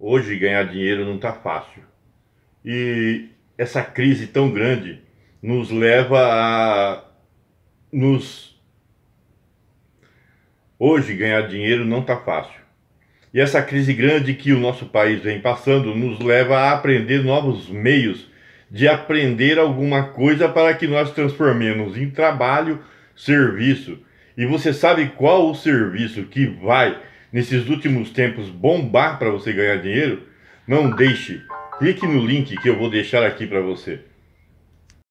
Hoje ganhar dinheiro não está fácil. E essa crise tão grande nos leva a nos Hoje ganhar dinheiro não está fácil. E essa crise grande que o nosso país vem passando nos leva a aprender novos meios de aprender alguma coisa para que nós transformemos em trabalho, serviço. E você sabe qual o serviço que vai nesses últimos tempos bombar para você ganhar dinheiro, não deixe. Clique no link que eu vou deixar aqui para você.